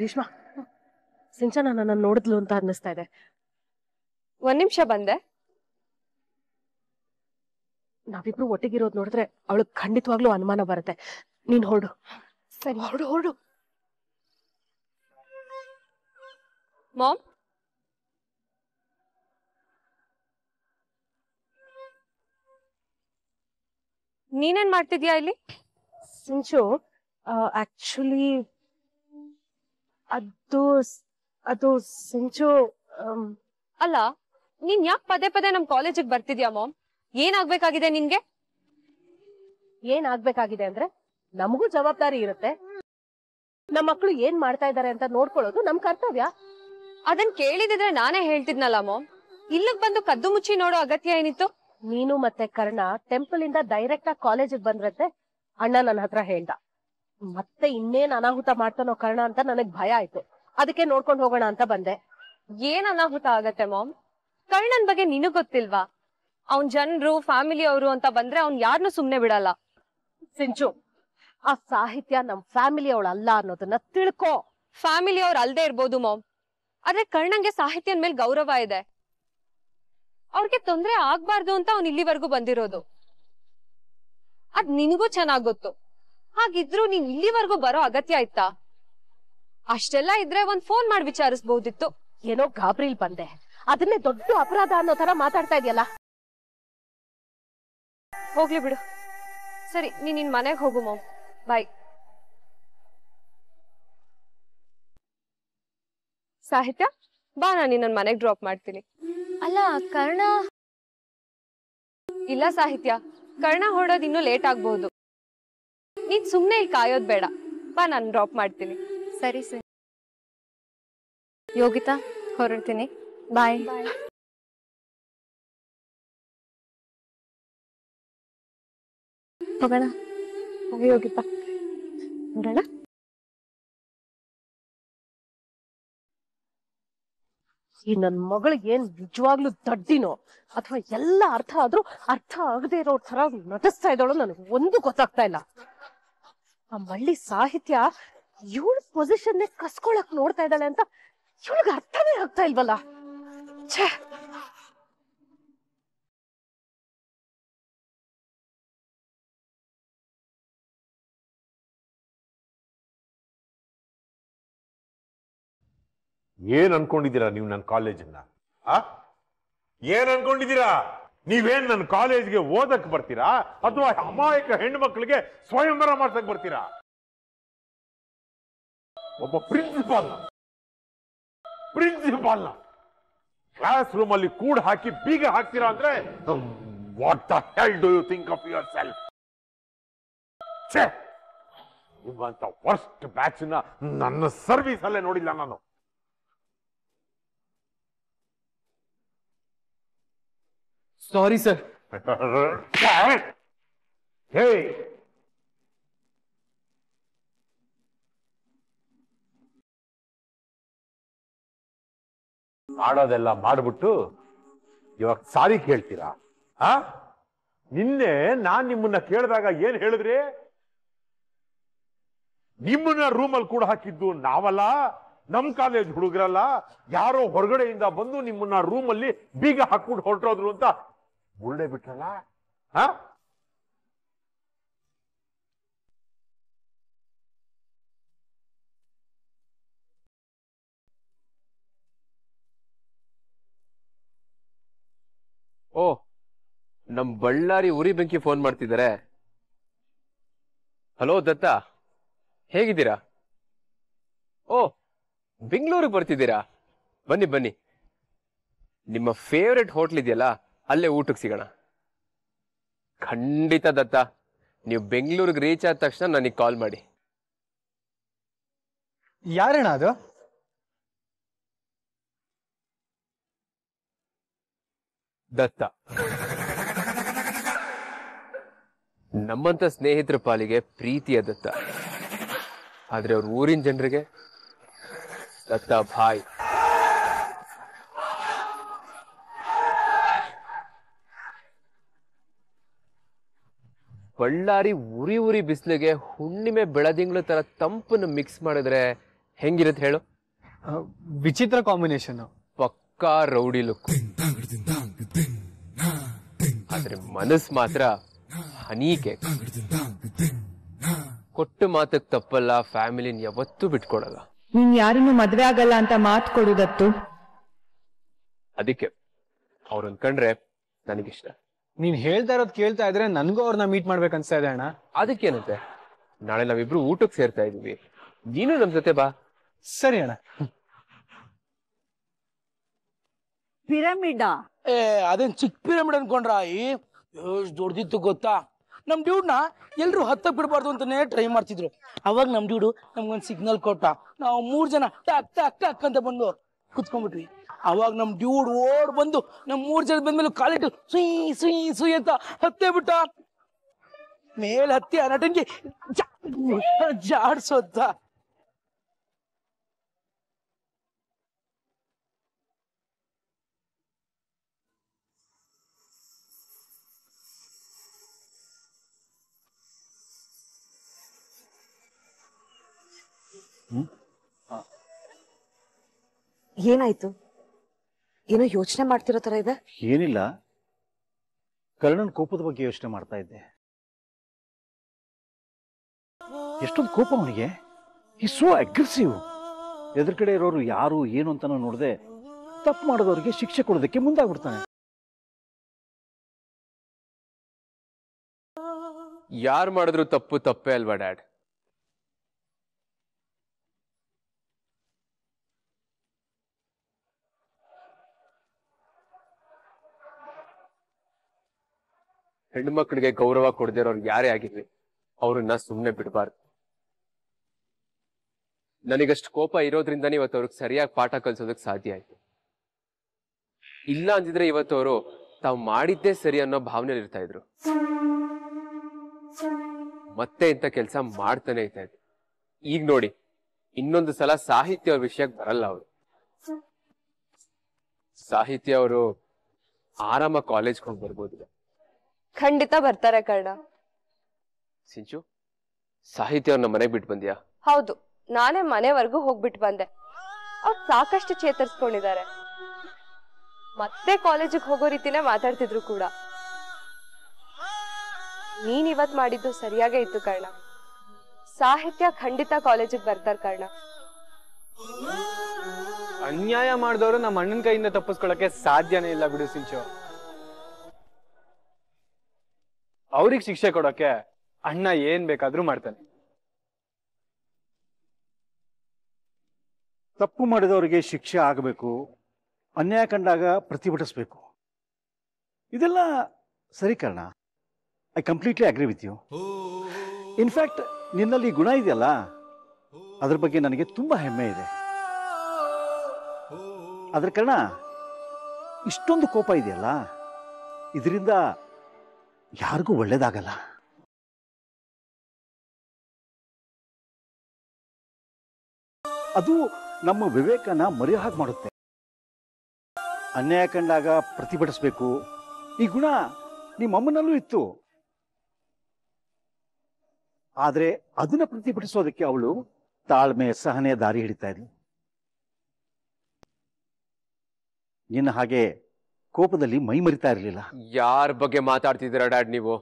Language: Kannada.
ರೇಷ್ಮಾ ಸಿಂಚನ ನನ್ನ ನೋಡಿದ್ಲು ಅಂತ ಅನ್ನಿಸ್ತಾ ಇದೆ ಒಂದ್ ನಿಮಿಷ ಬಂದೆ ನಾವಿಬ್ರು ಒಟ್ಟಿಗಿರೋದ್ ನೋಡಿದ್ರೆ ಅವಳಗ್ ಖಂಡಿತವಾಗ್ಲೂ ಅನುಮಾನ ಬರುತ್ತೆ ನೀನ್ ಹೊರಡು ಸರಿ ಹೊರಡು ಹೊರಡು ಮಾಮ್ ನೀನೇನ್ ಮಾಡ್ತಿದ್ಯಾ ಇಲ್ಲಿ ಸಿಂಚು ಆಕ್ಚುಲಿ ಅದು ಅದು ಸಂಚು ಅಲ್ಲ ನೀನ್ ಯಾಕೆ ಪದೇ ಪದೇ ನಮ್ ಕಾಲೇಜಿಗೆ ಬರ್ತಿದ್ಯಾ ಮಾಮ್ ಏನಾಗ್ಬೇಕಾಗಿದೆ ನಿನ್ಗೆ ಏನ್ ಆಗ್ಬೇಕಾಗಿದೆ ಅಂದ್ರೆ ನಮಗೂ ಜವಾಬ್ದಾರಿ ಇರುತ್ತೆ ನಮ್ಮ ಮಕ್ಕಳು ಏನ್ ಮಾಡ್ತಾ ಇದ್ದಾರೆ ಅಂತ ನೋಡ್ಕೊಳ್ಳೋದು ನಮ್ ಕರ್ತವ್ಯ ಅದನ್ ಕೇಳಿದ್ರೆ ನಾನೇ ಹೇಳ್ತಿದ್ನಲ್ಲ ಮಾಮ್ ಇಲ್ಲಿಗ್ ಬಂದು ಕದ್ದು ಮುಚ್ಚಿ ನೋಡೋ ಅಗತ್ಯ ಏನಿತ್ತು ನೀನು ಮತ್ತೆ ಕರ್ಣ ಟೆಂಪಲ್ ಇಂದ ಡೈರೆಕ್ಟ್ ಆಗಿ ಕಾಲೇಜಿಗೆ ಬಂದ್ರಂತೆ ಅಣ್ಣ ನನ್ನ ಹತ್ರ ಹೇಳ್ದ ಮತ್ತೆ ಇನ್ನೇನ್ ಅನಾಹುತ ಮಾಡ್ತಾನೋ ಕರ್ಣ ಅಂತ ನನಗ್ ಭಯ ಆಯ್ತು ಅದಕ್ಕೆ ನೋಡ್ಕೊಂಡ್ ಹೋಗೋಣ ಅಂತ ಬಂದೆ ಏನ್ ಅನಾಹುತ ಆಗತ್ತೆ ಮಾಮ್ ಕರ್ಣನ್ ಬಗ್ಗೆ ನಿನಗ್ ಗೊತ್ತಿಲ್ವಾ ಅವನ್ ಜನರು ಫ್ಯಾಮಿಲಿ ಅವರು ಅಂತ ಬಂದ್ರೆ ಅವ್ನ್ ಯಾರನ್ನು ಸುಮ್ನೆ ಬಿಡಲ್ಲ ಸಿಂಚು ಆ ಸಾಹಿತ್ಯ ನಮ್ ಫ್ಯಾಮಿಲಿ ಅಲ್ಲ ಅನ್ನೋದನ್ನ ತಿಳ್ಕೊ ಫ್ಯಾಮಿಲಿ ಅವ್ರ ಅಲ್ದೇ ಇರ್ಬೋದು ಮಾಮ್ ಆದ್ರೆ ಕರ್ಣಂಗೆ ಸಾಹಿತ್ಯನ್ ಮೇಲೆ ಗೌರವ ಇದೆ ಅವ್ರಿಗೆ ತೊಂದ್ರೆ ಆಗ್ಬಾರ್ದು ಅಂತ ಅವ್ನ್ ಇಲ್ಲಿವರೆಗೂ ಬಂದಿರೋದು ಅದ್ ನಿನಗೂ ಚೆನ್ನಾಗ್ ಗೊತ್ತು ಹಾಗಿದ್ರು ನೀನ್ ಇಲ್ಲಿವರೆಗೂ ಬರೋ ಅಗತ್ಯ ಇತ್ತಾ ಅಷ್ಟೆಲ್ಲ ಇದ್ರೆ ಒಂದ್ ಫೋನ್ ಮಾಡಿ ವಿಚಾರಿಸಬಹುದಿತ್ತು ಏನೋ ಗಾಬ್ರಿಲ್ ಬಂದೆ ಅದನ್ನೇ ದೊಡ್ಡ ಅಪರಾಧ ಅನ್ನೋ ತರ ಮಾತಾಡ್ತಾ ಇದೆಯಲ್ಲ ಹೋಗ್ಲಿ ಬಿಡು ಸರಿ ನೀನ್ ನಿನ್ ಮನೆಗೆ ಹೋಗು ಮೋಮ್ ಬಾಯ್ ಸಾಹಿತ್ಯ ಬಾ ನಾನ್ ನಿನ್ನ ಮನೆಗೆ ಡ್ರಾಪ್ ಮಾಡ್ತೀನಿ ಅಲ್ಲ ಕರ್ಣ ಇಲ್ಲ ಸಾಹಿತ್ಯ ಕರ್ಣ ಹೊಡೋದು ಇನ್ನೂ ಲೇಟ್ ಆಗ್ಬಹುದು ನೀನ್ ಸುಮ್ನೆ ಇಲ್ಲಿ ಕಾಯೋದ್ ಬೇಡ ಬಾ ನಾನು ಡ್ರಾಪ್ ಮಾಡ್ತೀನಿ ಸರಿ ಸರಿ ಯೋಗಿತಾ ಹೊರಡ್ತೀನಿ ಬಾಯ್ ಹೋಗೋಣ ಹೋಗಿ ಯೋಗಿತಾ ಈ ನನ್ ಮಗಳಿಗೆ ಏನ್ ನಿಜವಾಗ್ಲೂ ದಡ್ಡಿನೋ ಅಥವಾ ಎಲ್ಲ ಅರ್ಥ ಆದ್ರೂ ಅರ್ಥ ಆಗದೆ ಇರೋ ತರ ನಟಿಸ್ತಾ ಇದ್ದೋಳು ನನಗೆ ಒಂದು ಗೊತ್ತಾಗ್ತಾ ಇಲ್ಲ ಆ ಮಳ್ಳಿ ಸಾಹಿತ್ಯ ಇವಳ ಪೊಸಿಷನ್ ಕಸ್ಕೊಳಕ್ ನೋಡ್ತಾ ಇದ್ದಾಳೆ ಅಂತ ಇವಳಿಗೆ ಅರ್ಥನೇ ಆಗ್ತಾ ಇಲ್ವಲ್ಲ ಏನ್ ಅನ್ಕೊಂಡಿದ್ದೀರಾ ನೀವು ನನ್ನ ಕಾಲೇಜನ್ನ ಆ ಏನ್ ಅನ್ಕೊಂಡಿದ್ದೀರಾ ನೀವೇನ್ ನನ್ನ ಕಾಲೇಜ್ಗೆ ಓದಕ್ ಬರ್ತೀರಾ ಅಥವಾ ಅಮಾಯಕ ಮಕ್ಕಳಿಗೆ ಸ್ವಯಂವರ ಮಾಡ್ಸಕ್ ಬರ್ತೀರಾ ಒಬ್ಬ ಪ್ರಿನ್ಸಿಪಾಲ್ ಪ್ರಿನ್ಸಿಪಾಲ್ ಕ್ಲಾಸ್ ರೂಮ್ ಅಲ್ಲಿ ಕೂಡ ಹಾಕಿ ಬೀಗ ಹಾಕ್ತೀರಾ ಅಂದ್ರೆ what the hell do you think of yourself ನಿಮ್ಮಂತ ವರ್ಸ್ಟ್ ಬ್ಯಾಚ್ ನನ್ನ ಸರ್ವಿಸ್ ಅಲ್ಲೇ ನೋಡಿಲ್ಲ ನಾನು ಸಾರಿ ಸರ್ ಹೇ ಮಾಡೋದೆಲ್ಲ ಮಾಡಿಬಿಟ್ಟು ಇವಾಗ ಸಾರಿ ಕೇಳ್ತೀರಾ ಆ ನಿನ್ನೆ ನಾನ್ ನಿಮ್ಮನ್ನ ಕೇಳಿದಾಗ ಏನ್ ಹೇಳಿದ್ರಿ ನಿಮ್ಮನ್ನ ರೂಮಲ್ಲಿ ಕೂಡ ಹಾಕಿದ್ದು ನಾವಲ್ಲ ನಮ್ ಕಾಲೇಜ್ ಹುಡುಗರಲ್ಲ ಯಾರೋ ಹೊರಗಡೆಯಿಂದ ಬಂದು ನಿಮ್ಮನ್ನ ರೂಮಲ್ಲಿ ಬೀಗ ಹಾಕ್ಬಿಟ್ಟು ಹೊರಟೋದ್ರು ಅಂತ ಬಿಟ್ರಲ್ಲ ಹಾ ಓ ನಮ್ ಬಳ್ಳಾರಿ ಉರಿ ಬೆಂಕಿ ಫೋನ್ ಮಾಡ್ತಿದ್ದಾರೆ ಹಲೋ ದತ್ತ ಹೇಗಿದ್ದೀರಾ ಓ ಬೆಂಗಳೂರಿಗೆ ಬರ್ತಿದ್ದೀರಾ ಬನ್ನಿ ಬನ್ನಿ ನಿಮ್ಮ ಫೇವ್ರೆಟ್ ಹೋಟ್ಲ್ ಇದೆಯಲ್ಲ ಅಲ್ಲೇ ಊಟಕ್ಕೆ ಸಿಗೋಣ ಖಂಡಿತ ದತ್ತ ನೀವು ಬೆಂಗಳೂರಿಗೆ ರೀಚ್ ಆದ ತಕ್ಷಣ ನನಗೆ ಕಾಲ್ ಮಾಡಿ ಯಾರಣ ಅದು ದತ್ತ ನಮ್ಮಂತ ಸ್ನೇಹಿತರ ಪಾಲಿಗೆ ಪ್ರೀತಿಯ ದತ್ತ ಆದ್ರೆ ಅವ್ರ ಊರಿನ ಜನರಿಗೆ ದತ್ತ ಭಾಯ್ ಬಳ್ಳಾರಿ ಉರಿ ಉರಿ ಬಿಸಿಲಿಗೆ ಹುಣ್ಣಿಮೆ ಬೆಳದಿಂಗಳ ತರ ತಂಪನ್ನು ಮಿಕ್ಸ್ ಮಾಡಿದ್ರೆ ಹೆಂಗಿರುತ್ತೆ ಹೇಳು ವಿಚಿತ್ರ ಕಾಂಬಿನೇಷನ್ ಪಕ್ಕಾ ರೌಡಿ ಲುಕ್ ಆದ್ರೆ ಮನಸ್ ಮಾತ್ರ ಹನೀಕೆ ಕೊಟ್ಟು ಮಾತಕ್ ತಪ್ಪಲ್ಲ ಫ್ಯಾಮಿಲಿನ ಯಾವತ್ತೂ ಬಿಟ್ಕೊಡಲ್ಲ ನೀನ್ ಯಾರನ್ನು ಮದ್ವೆ ಆಗಲ್ಲ ಅಂತ ಮಾತು ಕೊಡುದತ್ತು ಅದಕ್ಕೆ ಅವ್ರನ್ ಕಂಡ್ರೆ ನನಗಿಷ್ಟ ನೀನ್ ಹೇಳ್ತಾ ಇರೋದ್ ಕೇಳ್ತಾ ಇದ್ರೆ ನನ್ಗೂ ಅವ್ರನ್ನ ಮೀಟ್ ಮಾಡ್ಬೇಕು ಅನ್ಸ್ತಾ ಇದೆ ಅಣ್ಣ ಅದಕ್ಕೇನಂತೆ ನಾಳೆ ನಾವಿಬ್ರು ಊಟಕ್ಕೆ ಸೇರ್ತಾ ಇದೀವಿ ನೀನು ನಮ್ ಜೊತೆ ಬಾ ಸರಿ ಅಣ್ಣ ಪಿರಮಿಡಾ ಏ ಅದೇನ್ ಚಿಕ್ಕ ಪಿರಮಿಡ್ ಅನ್ಕೊಂಡ್ರಾಯಿ ಎಷ್ಟು ದೊಡ್ಡದಿತ್ತು ಗೊತ್ತಾ ನಮ್ ಡ್ಯೂಡ್ನ ಎಲ್ರು ಹತ್ತಕ್ ಬಿಡಬಾರ್ದು ಅಂತಾನೆ ಟ್ರೈ ಮಾಡ್ತಿದ್ರು ಅವಾಗ ನಮ್ ಡ್ಯೂಡು ನಮ್ಗೊಂದ್ ಸಿಗ್ನಲ್ ಕೊಟ್ಟ ನಾವು ಮೂರ್ ಜನ ಟಕ್ ಅಕ್ಕ ಅಕ್ಕ ಅಂತ ಬಂದು ಕುತ್ಕೊಂಡ್ಬಿಟ್ವಿ ಅವಾಗ ನಮ್ ಡ್ಯೂಡ್ ಓಡ್ ಬಂದು ನಮ್ ಮೂರು ಜನ ಬಂದ್ಮೇಲೆ ಕಾಲಿಟ್ಟು ಸುಯ್ ಸುಯ್ ಸುಯ್ ಅಂತ ಬಿಟ್ಟ ಮೇಲೆ ಹತ್ತಿ ಆ ನಟನ್ಗೆ ಏನಾಯ್ತು ಏನೋ ಯೋಚನೆ ಮಾಡ್ತಿರೋ ತರ ಇದೆ ಏನಿಲ್ಲ ಕರ್ಣನ್ ಕೋಪದ ಬಗ್ಗೆ ಯೋಚನೆ ಮಾಡ್ತಾ ಇದ್ದೆ ಎಷ್ಟೊಂದು ಕೋಪ ಅವನಿಗೆ ಸೋ ಅಗ್ರೆಸಿವ್ ಎದುರು ಇರೋರು ಯಾರು ಏನು ಅಂತ ನೋಡದೆ ತಪ್ಪು ಮಾಡಿದವರಿಗೆ ಶಿಕ್ಷೆ ಕೊಡೋದಕ್ಕೆ ಮುಂದಾಗ್ಬಿಡ್ತಾನೆ ಯಾರು ಮಾಡಿದ್ರು ತಪ್ಪು ತಪ್ಪೇ ಅಲ್ವಾ ಡ್ಯಾಡ್ ಹೆಣ್ಮಕ್ಳಿಗೆ ಗೌರವ ಕೊಡದಿರೋರು ಯಾರೇ ಆಗಿರ್ಲಿ ಅವ್ರನ್ನ ಸುಮ್ಮನೆ ಬಿಡಬಾರ್ದು ನನಗಷ್ಟು ಕೋಪ ಇರೋದ್ರಿಂದನೇ ಇವತ್ತು ಅವ್ರಿಗೆ ಸರಿಯಾಗಿ ಪಾಠ ಕಲಿಸೋದಕ್ಕೆ ಸಾಧ್ಯ ಆಯ್ತು ಇಲ್ಲ ಅಂದಿದ್ರೆ ಇವತ್ತು ಅವರು ತಾವು ಮಾಡಿದ್ದೇ ಸರಿ ಅನ್ನೋ ಭಾವನೆಯಲ್ಲಿ ಇರ್ತಾ ಇದ್ರು ಮತ್ತೆ ಇಂಥ ಕೆಲಸ ಮಾಡ್ತಾನೆ ಇರ್ತಾ ಇದ್ರು ಈಗ ನೋಡಿ ಇನ್ನೊಂದು ಸಲ ಸಾಹಿತ್ಯ ಅವ್ರ ವಿಷಯಕ್ಕೆ ಬರಲ್ಲ ಅವರು ಸಾಹಿತ್ಯ ಅವರು ಆರಾಮ ಕಾಲೇಜ್ಗೆ ಹೋಗಿ ಬರ್ಬೋದಿಲ್ಲ ಖಂಡಿತ ಬರ್ತಾರೆ ಕರ್ಣ ಸಿಂಚು ಸಾಹಿತ್ಯವನ್ನ ಮನೆಗ್ ಬಿಟ್ಟು ಬಂದ್ಯಾ ಹೌದು ನಾನೇ ಮನೆವರೆಗೂ ಹೋಗ್ಬಿಟ್ಟು ಬಂದೆ ಅವ್ರು ಸಾಕಷ್ಟು ಚೇತರಿಸ್ಕೊಂಡಿದ್ದಾರೆ ಮತ್ತೆ ಕಾಲೇಜಿಗೆ ಹೋಗೋ ರೀತಿನೇ ಮಾತಾಡ್ತಿದ್ರು ಕೂಡ ನೀನ್ ಇವತ್ ಮಾಡಿದ್ದು ಸರಿಯಾಗೇ ಇತ್ತು ಕರ್ಣ ಸಾಹಿತ್ಯ ಖಂಡಿತ ಕಾಲೇಜಿಗೆ ಬರ್ತಾರ ಕರ್ಣ ಅನ್ಯಾಯ ಮಾಡಿದವರು ನಮ್ಮ ಅಣ್ಣನ ಕೈಯಿಂದ ತಪ್ಪಿಸ್ಕೊಳಕ್ಕೆ ಸಾಧ್ಯನೇ ಇಲ್ಲ ಬಿಡು ಸಿಂಚು ಅವ್ರಿಗೆ ಶಿಕ್ಷೆ ಕೊಡೋಕೆ ಅಣ್ಣ ಏನ್ ಬೇಕಾದ್ರೂ ಮಾಡ್ತಾನೆ ತಪ್ಪು ಮಾಡಿದವರಿಗೆ ಶಿಕ್ಷೆ ಆಗಬೇಕು ಅನ್ಯಾಯ ಕಂಡಾಗ ಪ್ರತಿಭಟಿಸಬೇಕು ಇದೆಲ್ಲ ಸರಿ Karna I completely agree with you in fact ನಿನ್ನಲ್ಲಿ ಗುಣ ಇದೆಯಲ್ಲ ಅದ್ರ ಬಗ್ಗೆ ನನಗೆ ತುಂಬ ಹೆಮ್ಮೆ ಇದೆ ಅದ್ರ ಕಾರಣ ಇಷ್ಟೊಂದು ಕೋಪ ಇದೆಯಲ್ಲ ಇದರಿಂದ ಯಾರಿಗೂ ಒಳ್ಳೇದಾಗಲ್ಲ ಅದು ನಮ್ಮ ವಿವೇಕನ ಹಾಗೆ ಮಾಡುತ್ತೆ ಅನ್ಯಾಯ ಕಂಡಾಗ ಪ್ರತಿಭಟಿಸಬೇಕು ಈ ಗುಣ ನಿಮ್ಮಮ್ಮನಲ್ಲೂ ಇತ್ತು ಆದರೆ ಅದನ್ನ ಪ್ರತಿಭಟಿಸೋದಕ್ಕೆ ಅವಳು ತಾಳ್ಮೆ ಸಹನೆ ದಾರಿ ಹಿಡಿತಾ ಇದ್ಲು ನಿನ್ನ ಹಾಗೆ ಕೋಪದಲ್ಲಿ ಮೈ ಮರಿತಾ ಇರಲಿಲ್ಲ ಯಾರ ಬಗ್ಗೆ ಮಾತಾಡ್ತಿದ್ದೀರಾ ಡ್ಯಾಡ್ ನೀವು